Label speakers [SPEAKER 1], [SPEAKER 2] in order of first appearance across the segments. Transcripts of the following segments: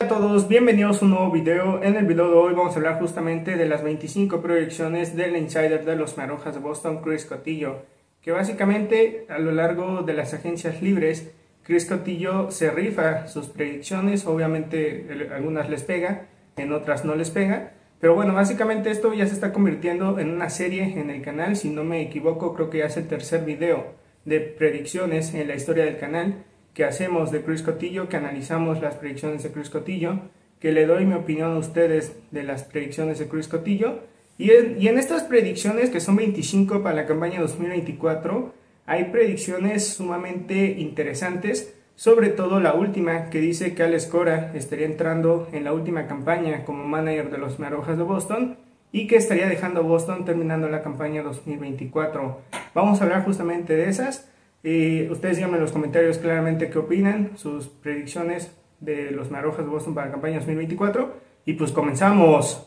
[SPEAKER 1] Hola a todos, bienvenidos a un nuevo video. En el video de hoy vamos a hablar justamente de las 25 proyecciones del insider de los Marojas de Boston, Chris Cotillo, que básicamente a lo largo de las agencias libres, Chris Cotillo se rifa sus predicciones, obviamente algunas les pega, en otras no les pega, pero bueno, básicamente esto ya se está convirtiendo en una serie en el canal, si no me equivoco creo que ya es el tercer video de predicciones en la historia del canal que hacemos de Cruz Cotillo, que analizamos las predicciones de Cruz Cotillo, que le doy mi opinión a ustedes de las predicciones de Cruz Cotillo. Y en, estas predicciones, que son 25 para la campaña 2024, hay predicciones sumamente interesantes, sobre todo la última, que dice que Alex Cora estaría entrando en la última campaña como manager de los Marojas de Boston y que estaría dejando Boston terminando la campaña 2024. Vamos a hablar justamente de esas. Eh, ustedes díganme en los comentarios claramente qué opinan, sus predicciones de los Narojas de Boston para la campaña 2024. Y pues comenzamos.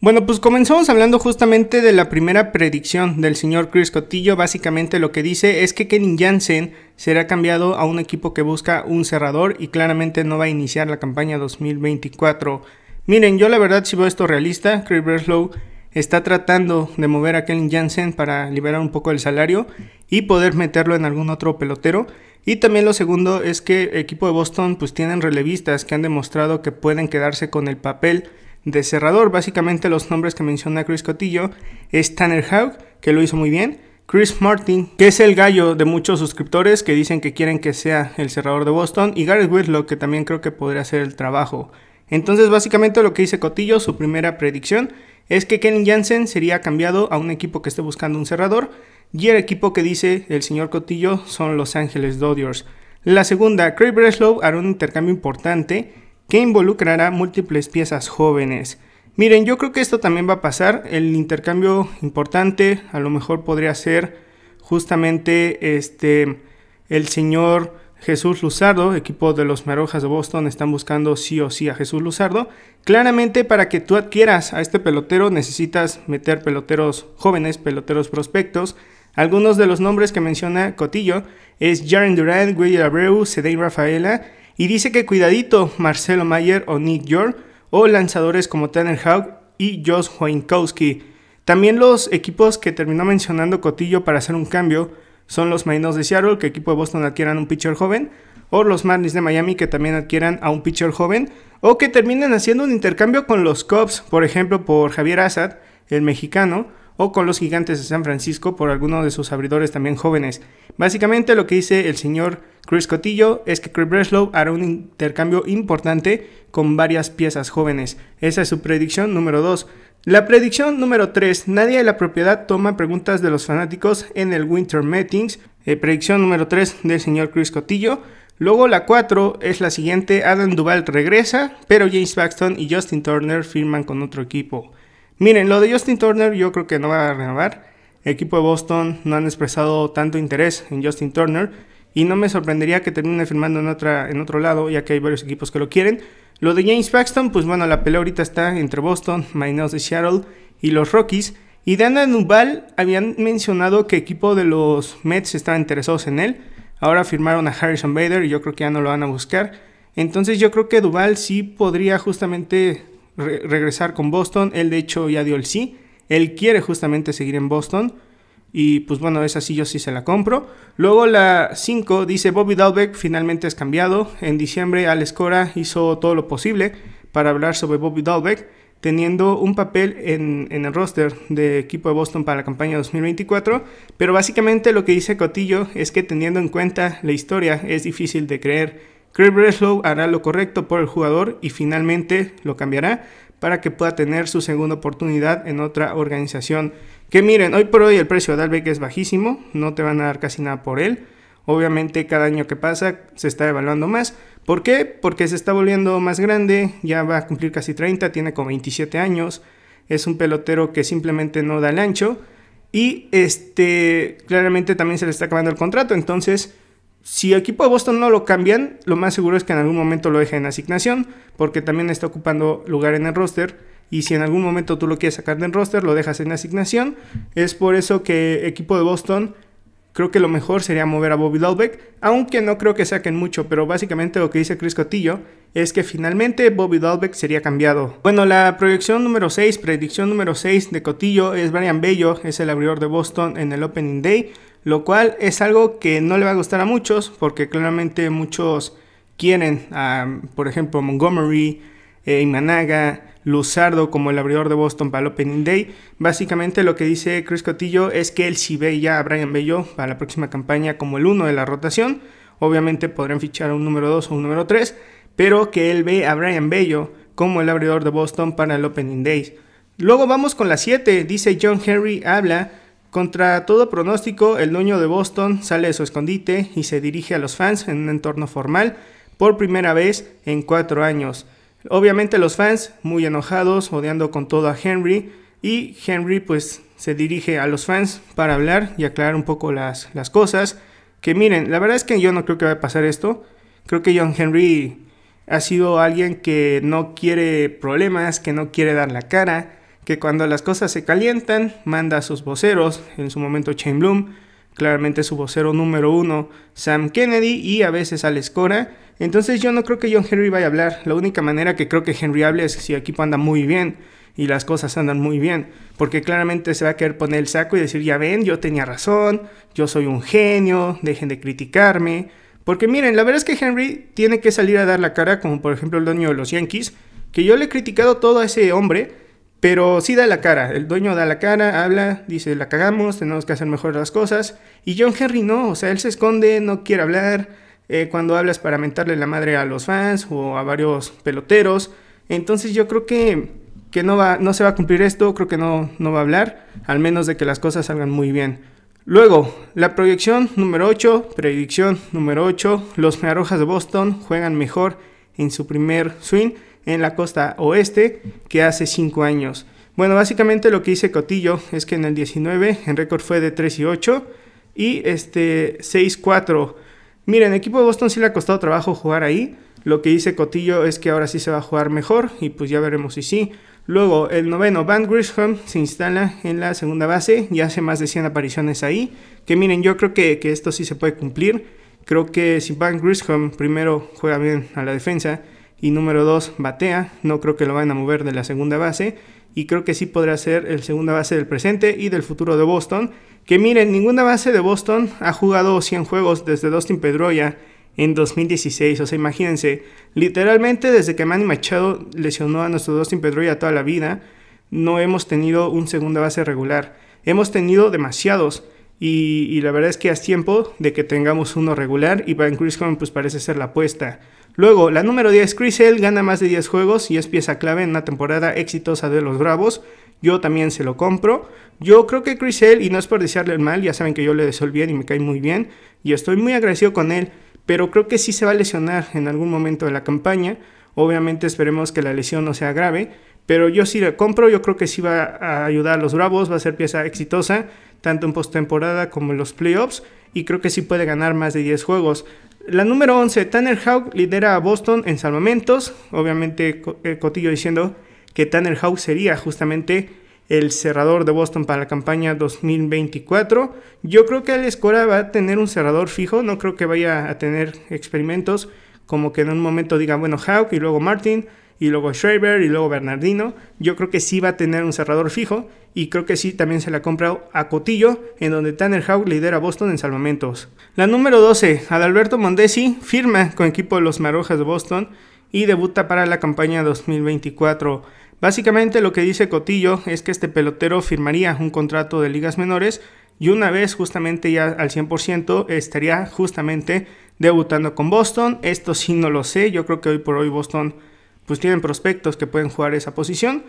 [SPEAKER 1] Bueno, pues comenzamos hablando justamente de la primera predicción del señor Chris Cotillo. Básicamente lo que dice es que Kenny Jansen será cambiado a un equipo que busca un cerrador y claramente no va a iniciar la campaña 2024. Miren, yo la verdad si veo esto realista, Chris Breslow está tratando de mover a Kellen Jansen para liberar un poco el salario y poder meterlo en algún otro pelotero. Y también lo segundo es que el equipo de Boston pues tienen relevistas que han demostrado que pueden quedarse con el papel de cerrador. Básicamente los nombres que menciona Chris Cotillo es Tanner Haug, que lo hizo muy bien. Chris Martin, que es el gallo de muchos suscriptores que dicen que quieren que sea el cerrador de Boston. Y Garrett Whitlock, que también creo que podría hacer el trabajo. Entonces básicamente lo que dice Cotillo, su primera predicción es que Ken Jansen sería cambiado a un equipo que esté buscando un cerrador y el equipo que dice el señor Cotillo son Los Ángeles Dodgers. La segunda, Craig Breslow hará un intercambio importante que involucrará múltiples piezas jóvenes. Miren, yo creo que esto también va a pasar. El intercambio importante a lo mejor podría ser justamente este el señor Jesús Luzardo, equipo de los Marojas de Boston, están buscando sí o sí a Jesús Luzardo. Claramente para que tú adquieras a este pelotero necesitas meter peloteros jóvenes, peloteros prospectos. Algunos de los nombres que menciona Cotillo es Jaren Durant, Will Abreu, Cedey Rafaela y dice que cuidadito Marcelo Mayer o Nick York o lanzadores como Tanner Houck y Josh Winkowski. También los equipos que terminó mencionando Cotillo para hacer un cambio son los Mariners de Seattle, que equipo de Boston adquieran un pitcher joven, o los Marlins de Miami, que también adquieran a un pitcher joven, o que terminen haciendo un intercambio con los Cubs, por ejemplo, por Javier Azad, el mexicano, o con los Gigantes de San Francisco por alguno de sus abridores también jóvenes. Básicamente lo que dice el señor Chris Cotillo es que Chris Breslow hará un intercambio importante con varias piezas jóvenes. Esa es su predicción número 2. La predicción número 3. Nadie de la propiedad toma preguntas de los fanáticos en el Winter Meetings. Eh, predicción número 3 del señor Chris Cotillo. Luego la 4 es la siguiente. Adam Duval regresa, pero James Paxton y Justin Turner firman con otro equipo. Miren, lo de Justin Turner yo creo que no va a renovar. El equipo de Boston no han expresado tanto interés en Justin Turner. Y no me sorprendería que termine firmando en, otra, en otro lado, ya que hay varios equipos que lo quieren. Lo de James Paxton, pues bueno, la pelea ahorita está entre Boston, Mariners de Seattle y los Rockies. Y Dana Duval habían mencionado que equipo de los Mets estaba interesados en él. Ahora firmaron a Harrison Bader y yo creo que ya no lo van a buscar. Entonces yo creo que Duval sí podría justamente regresar con Boston. Él de hecho ya dio el sí. Él quiere justamente seguir en Boston. Y pues bueno, esa sí yo sí se la compro. Luego la 5 dice Bobby Dalbeck finalmente es cambiado. En diciembre Alex Cora hizo todo lo posible para hablar sobre Bobby Dalbeck, teniendo un papel en, en, el roster de equipo de Boston para la campaña 2024. Pero básicamente lo que dice Cotillo es que teniendo en cuenta la historia es difícil de creer. Craig Breslow hará lo correcto por el jugador y finalmente lo cambiará, para que pueda tener su segunda oportunidad en otra organización. Que miren, hoy por hoy el precio de Dalbeck es bajísimo, no te van a dar casi nada por él. Obviamente cada año que pasa se está evaluando más. ¿Por qué? Porque se está volviendo más grande, ya va a cumplir casi 30, tiene como 27 años, es un pelotero que simplemente no da el ancho y este claramente también se le está acabando el contrato, entonces si el equipo de Boston no lo cambian, lo más seguro es que en algún momento lo dejen en asignación, porque también está ocupando lugar en el roster. Y si en algún momento tú lo quieres sacar del roster, lo dejas en asignación. Es por eso que equipo de Boston, creo que lo mejor sería mover a Bobby Dalbeck. aunque no creo que saquen mucho, pero básicamente lo que dice Chris Cotillo es que finalmente Bobby Dalbeck sería cambiado. Bueno, la proyección número 6, predicción número 6 de Cotillo es Brian Bello, es el abridor de Boston en el Opening Day lo cual es algo que no le va a gustar a muchos, porque claramente muchos quieren, a, por ejemplo, Montgomery, eh, Imanaga, Luzardo como el abridor de Boston para el Opening Day. Básicamente lo que dice Chris Cotillo es que él sí ve ya a Brian Bello para la próxima campaña como el uno de la rotación. Obviamente podrán fichar a un número 2 o un número 3, pero que él ve a Brian Bello como el abridor de Boston para el Opening Day. Luego vamos con la 7, dice John Henry, habla contra todo pronóstico, el dueño de Boston sale de su escondite y se dirige a los fans en un entorno formal por primera vez en cuatro años. Obviamente los fans muy enojados, odiando con todo a Henry y Henry pues se dirige a los fans para hablar y aclarar un poco las, cosas. Que miren, la verdad es que yo no creo que vaya a pasar esto. Creo que John Henry ha sido alguien que no quiere problemas, que no quiere dar la cara, que cuando las cosas se calientan, manda a sus voceros, en su momento Shane Bloom, claramente su vocero número uno, Sam Kennedy, y a veces Alex Cora. Entonces yo no creo que John Henry vaya a hablar. La única manera que creo que Henry hable es si el equipo anda muy bien y las cosas andan muy bien, porque claramente se va a querer poner el saco y decir, ya ven, yo tenía razón, yo soy un genio, dejen de criticarme. Porque miren, la verdad es que Henry tiene que salir a dar la cara, como por ejemplo el dueño de los Yankees, que yo le he criticado todo a ese hombre, pero sí da la cara, el dueño da la cara, habla, dice, la cagamos, tenemos que hacer mejor las cosas. Y John Henry no, o sea, él se esconde, no quiere hablar. Eh, cuando hablas para mentarle la madre a los fans o a varios peloteros. Entonces yo creo que, no, va, no se va a cumplir esto, creo que no, va a hablar, al menos de que las cosas salgan muy bien. Luego, la proyección número 8, predicción número 8, los Rojas de Boston juegan mejor en su primer swing en la costa oeste que hace 5 años. Bueno, básicamente lo que hice Cotillo es que en el 19 en récord fue de 3 y 8 y este 6-4. Miren, equipo de Boston sí le ha costado trabajo jugar ahí. Lo que dice Cotillo es que ahora sí se va a jugar mejor y pues ya veremos si sí. Luego el noveno Van Grisham se instala en la segunda base y hace más de 100 apariciones ahí. Que miren, yo creo que, que esto sí se puede cumplir. Creo que si Van Grisham primero juega bien a la defensa y número dos, batea. No creo que lo van a mover de la segunda base. Y creo que sí podrá ser el segunda base del presente y del futuro de Boston. Que miren, ninguna base de Boston ha jugado 100 juegos desde Dustin Pedroia en 2016. O sea, imagínense, literalmente desde que Manny Machado lesionó a nuestro Dustin Pedroia toda la vida, no hemos tenido un segunda base regular. Hemos tenido demasiados. Y, la verdad es que es tiempo de que tengamos uno regular y Chris Criscon pues parece ser la apuesta. Luego, la número 10, Chris Hill, gana más de 10 juegos y es pieza clave en una temporada exitosa de los Bravos. Yo también se lo compro. Yo creo que Chris Hill, y no es por desearle el mal, ya saben que yo le deseo bien y me cae muy bien. Y estoy muy agradecido con él, pero creo que sí se va a lesionar en algún momento de la campaña. Obviamente esperemos que la lesión no sea grave pero yo sí la compro, yo creo que sí va a ayudar a los Bravos, va a ser pieza exitosa, tanto en postemporada como en los playoffs, y creo que sí puede ganar más de 10 juegos. La número 11, Tanner Hawk lidera a Boston en salvamentos, obviamente eh, Cotillo diciendo que Tanner Hawk sería justamente el cerrador de Boston para la campaña 2024. Yo creo que el Cora va a tener un cerrador fijo, no creo que vaya a tener experimentos como que en un momento digan bueno, Hawk y luego Martin, y luego Schreiber y luego Bernardino. Yo creo que sí va a tener un cerrador fijo y creo que sí también se la comprado a Cotillo, en donde Tanner Houck lidera a Boston en salvamentos. La número 12, Adalberto Mondesi firma con equipo de los Marojas de Boston y debuta para la campaña 2024. Básicamente lo que dice Cotillo es que este pelotero firmaría un contrato de ligas menores y una vez justamente ya al 100% estaría justamente debutando con Boston. Esto sí no lo sé, yo creo que hoy por hoy Boston pues tienen prospectos que pueden jugar esa posición.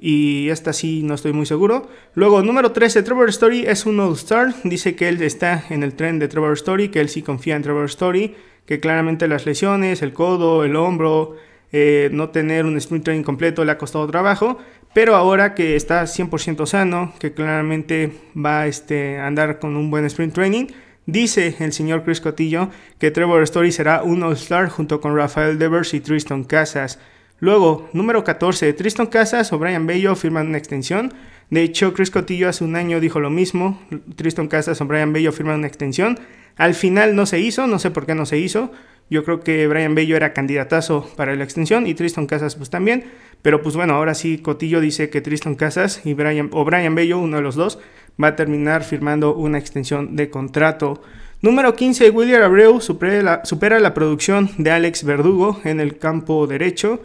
[SPEAKER 1] Y esta sí no estoy muy seguro. Luego, número 13, Trevor Story es un All-Star. Dice que él está en el tren de Trevor Story, que él sí confía en Trevor Story, que claramente las lesiones, el codo, el hombro, eh, no tener un sprint training completo le ha costado trabajo. Pero ahora que está 100% sano, que claramente va este, a andar con un buen sprint training, Dice el señor Chris Cotillo que Trevor Story será un All-Star junto con Rafael Devers y Tristan Casas. Luego, número 14, Tristan Casas o Brian Bello firman una extensión. De hecho, Chris Cotillo hace un año dijo lo mismo. Tristan Casas o Brian Bello firman una extensión. Al final no se hizo, no sé por qué no se hizo. Yo creo que Brian Bello era candidatazo para la extensión y Tristan Casas pues también. Pero pues bueno, ahora sí Cotillo dice que Tristan Casas y Brian, o Brian Bello, uno de los dos, va a terminar firmando una extensión de contrato. Número 15, William Abreu supera la, supera la producción de Alex Verdugo en el campo derecho,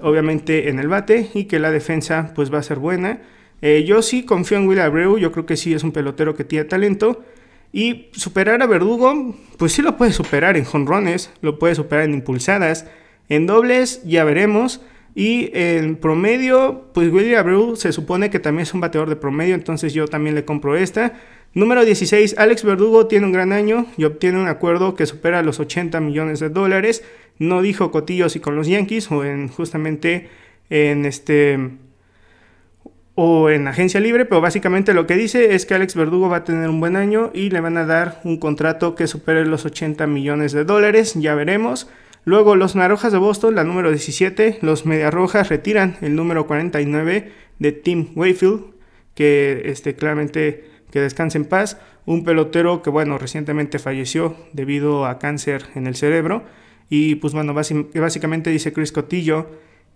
[SPEAKER 1] obviamente en el bate, y que la defensa pues va a ser buena. Eh, yo sí confío en William Abreu, yo creo que sí es un pelotero que tiene talento. Y superar a Verdugo, pues sí lo puede superar en jonrones, lo puede superar en impulsadas, en dobles ya veremos. Y en promedio, pues Willy Abreu se supone que también es un bateador de promedio, entonces yo también le compro esta. Número 16, Alex Verdugo tiene un gran año y obtiene un acuerdo que supera los 80 millones de dólares. No dijo cotillos y con los Yankees o en justamente en este o en agencia libre, pero básicamente lo que dice es que Alex Verdugo va a tener un buen año y le van a dar un contrato que supere los 80 millones de dólares, ya veremos. Luego los Naranjas de Boston, la número 17, los Mediarrojas retiran el número 49 de Tim Wayfield, que este, claramente que descanse en paz, un pelotero que bueno, recientemente falleció debido a cáncer en el cerebro y pues bueno, básicamente dice Chris Cotillo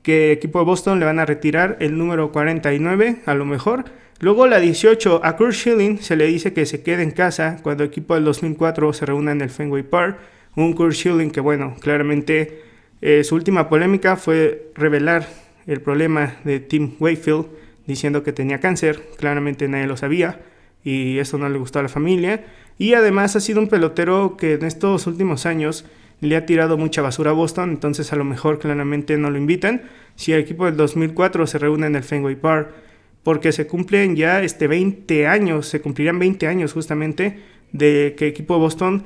[SPEAKER 1] que equipo de Boston le van a retirar el número 49 a lo mejor. Luego la 18 a Kurt Schilling se le dice que se quede en casa cuando el equipo del 2004 se reúna en el Fenway Park un Kurt Schilling que, bueno, claramente eh, su última polémica fue revelar el problema de Tim Wakefield diciendo que tenía cáncer, claramente nadie lo sabía y eso no le gustó a la familia. Y además ha sido un pelotero que en estos últimos años le ha tirado mucha basura a Boston, entonces a lo mejor claramente no lo invitan. Si el equipo del 2004 se reúne en el Fenway Park, porque se cumplen ya este 20 años, se cumplirán 20 años justamente de que el equipo de Boston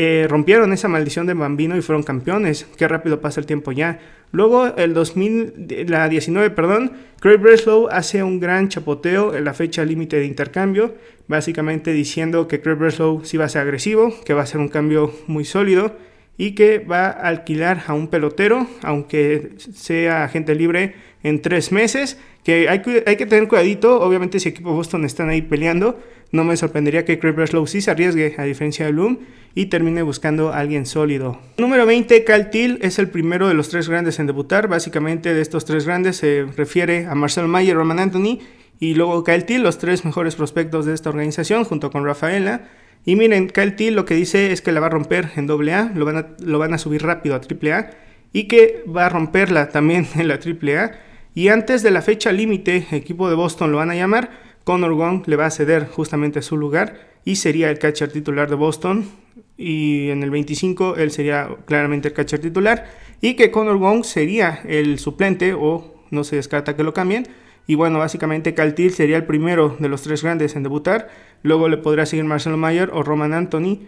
[SPEAKER 1] eh, rompieron esa maldición de Bambino y fueron campeones. Qué rápido pasa el tiempo ya. Luego, el 2019 perdón, Craig Breslow hace un gran chapoteo en la fecha límite de intercambio, básicamente diciendo que Craig Breslow sí va a ser agresivo, que va a ser un cambio muy sólido y que va a alquilar a un pelotero, aunque sea agente libre, en tres meses. Que hay, que tener cuidadito, obviamente si equipo Boston están ahí peleando, no me sorprendería que Craig Breslow sí se arriesgue, a diferencia de Loom y termine buscando a alguien sólido. Número 20, Cal Till es el primero de los tres grandes en debutar. Básicamente de estos tres grandes se refiere a Marcel Mayer, Roman Anthony y luego Kyle Till, los tres mejores prospectos de esta organización, junto con Rafaela. Y miren, Kyle lo que dice es que la va a romper en AA, lo van a, lo van a subir rápido a AAA y que va a romperla también en la AAA. Y antes de la fecha límite, equipo de Boston lo van a llamar, Connor Wong le va a ceder justamente a su lugar y sería el catcher titular de Boston. Y en el 25 él sería claramente el catcher titular y que Connor Wong sería el suplente o no se descarta que lo cambien y bueno, básicamente Caltil sería el primero de los tres grandes en debutar. Luego le podría seguir Marcelo Mayer o Roman Anthony.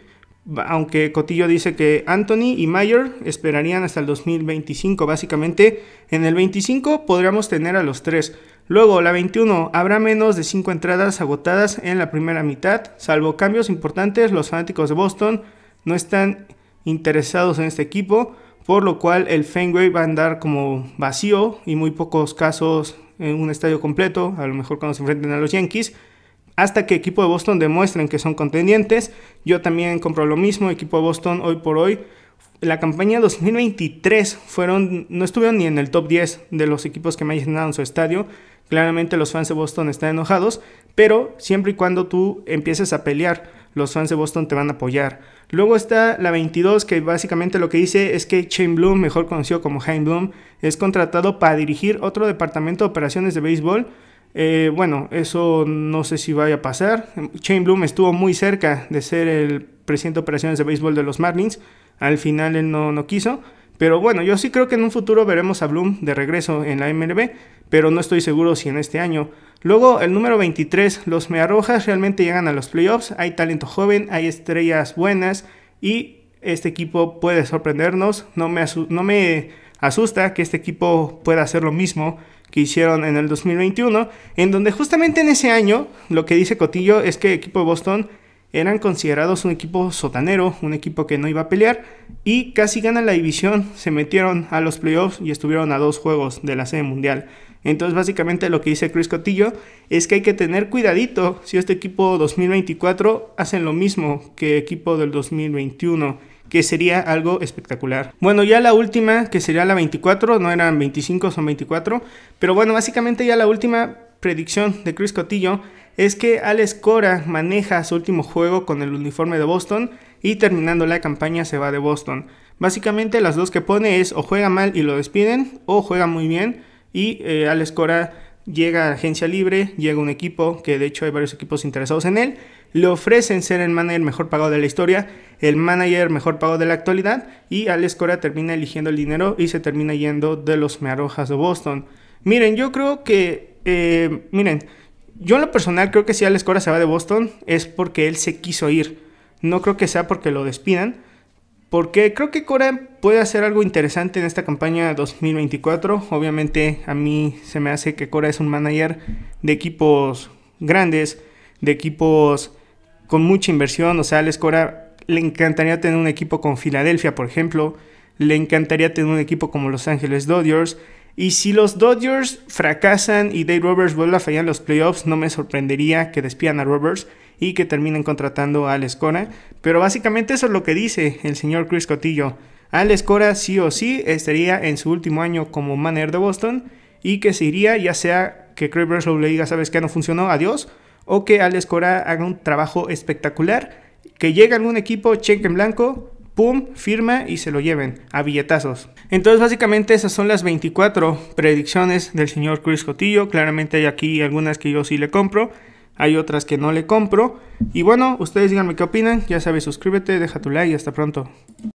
[SPEAKER 1] Aunque Cotillo dice que Anthony y Mayer esperarían hasta el 2025. Básicamente en el 25 podríamos tener a los tres. Luego, la 21, habrá menos de cinco entradas agotadas en la primera mitad. Salvo cambios importantes, los fanáticos de Boston no están interesados en este equipo por lo cual el Fenway va a andar como vacío y muy pocos casos en un estadio completo, a lo mejor cuando se enfrenten a los Yankees, hasta que equipo de Boston demuestren que son contendientes. Yo también compro lo mismo, equipo de Boston hoy por hoy. La campaña 2023 fueron, no estuvieron ni en el top 10 de los equipos que me en su estadio. Claramente los fans de Boston están enojados, pero siempre y cuando tú empieces a pelear los fans de Boston te van a apoyar. Luego está la 22, que básicamente lo que dice es que Shane Bloom, mejor conocido como Hein Bloom, es contratado para dirigir otro departamento de operaciones de béisbol. Eh, bueno, eso no sé si vaya a pasar. Shane Bloom estuvo muy cerca de ser el presidente de operaciones de béisbol de los Marlins. Al final él no, no quiso. Pero bueno, yo sí creo que en un futuro veremos a Bloom de regreso en la MLB pero no estoy seguro si en este año. Luego, el número 23, los Mearrojas realmente llegan a los playoffs. Hay talento joven, hay estrellas buenas y este equipo puede sorprendernos. No me, no me asusta que este equipo pueda hacer lo mismo que hicieron en el 2021, en donde justamente en ese año lo que dice Cotillo es que el equipo de Boston eran considerados un equipo sotanero, un equipo que no iba a pelear y casi ganan la división, se metieron a los playoffs y estuvieron a dos juegos de la sede mundial. Entonces básicamente lo que dice Chris Cotillo es que hay que tener cuidadito si este equipo 2024 hacen lo mismo que equipo del 2021 que sería algo espectacular. Bueno, ya la última, que sería la 24, no eran 25, son 24, pero bueno, básicamente ya la última predicción de Chris Cotillo es que Alex Cora maneja su último juego con el uniforme de Boston y terminando la campaña se va de Boston. Básicamente las dos que pone es o juega mal y lo despiden o juega muy bien y eh, Alex Cora llega a agencia libre, llega un equipo, que de hecho hay varios equipos interesados en él, le ofrecen ser el manager mejor pagado de la historia, el manager mejor pagado de la actualidad, y Alex Cora termina eligiendo el dinero y se termina yendo de los Mearojas de Boston. Miren, yo creo que, eh, miren, yo en lo personal creo que si Alex Cora se va de Boston es porque él se quiso ir, no creo que sea porque lo despidan, porque creo que Cora puede hacer algo interesante en esta campaña 2024. Obviamente a mí se me hace que Cora es un manager de equipos grandes, de equipos con mucha inversión. O sea, a Alex Cora le encantaría tener un equipo con Filadelfia, por ejemplo. Le encantaría tener un equipo como Los Ángeles Dodgers. Y si los Dodgers fracasan y Dave Roberts vuelve a fallar en los playoffs, no me sorprendería que despidan a Roberts y que terminen contratando a Alex Cora. Pero básicamente eso es lo que dice el señor Chris Cotillo. Alex Cora sí o sí estaría en su último año como manager de Boston y que se iría ya sea que Craig Breslow le diga, sabes que no funcionó, adiós, o que Alex Cora haga un trabajo espectacular, que llegue algún equipo, cheque en blanco, pum, firma y se lo lleven a billetazos. Entonces básicamente esas son las 24 predicciones del señor Chris Cotillo, claramente hay aquí algunas que yo sí le compro, hay otras que no le compro. Y bueno, ustedes díganme qué opinan, ya sabes, suscríbete, deja tu like y hasta pronto.